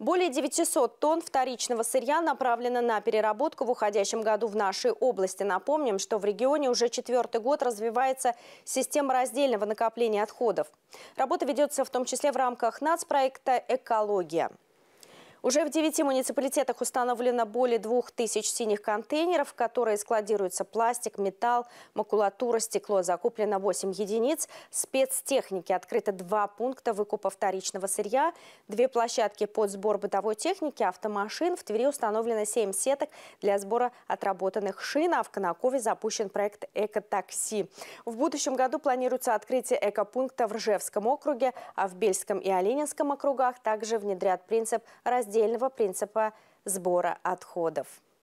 Более 900 тонн вторичного сырья направлено на переработку в уходящем году в нашей области. Напомним, что в регионе уже четвертый год развивается система раздельного накопления отходов. Работа ведется в том числе в рамках нацпроекта «Экология». Уже в девяти муниципалитетах установлено более двух тысяч синих контейнеров, в которые складируются пластик, металл, макулатура, стекло. Закуплено 8 единиц спецтехники. Открыто два пункта выкупа вторичного сырья, две площадки под сбор бытовой техники, автомашин. В Твери установлено 7 сеток для сбора отработанных шин, а в Конакове запущен проект «Экотакси». В будущем году планируется открытие экопункта в Ржевском округе, а в Бельском и Оленинском округах также внедрят принцип разделения раздельного принципа сбора отходов.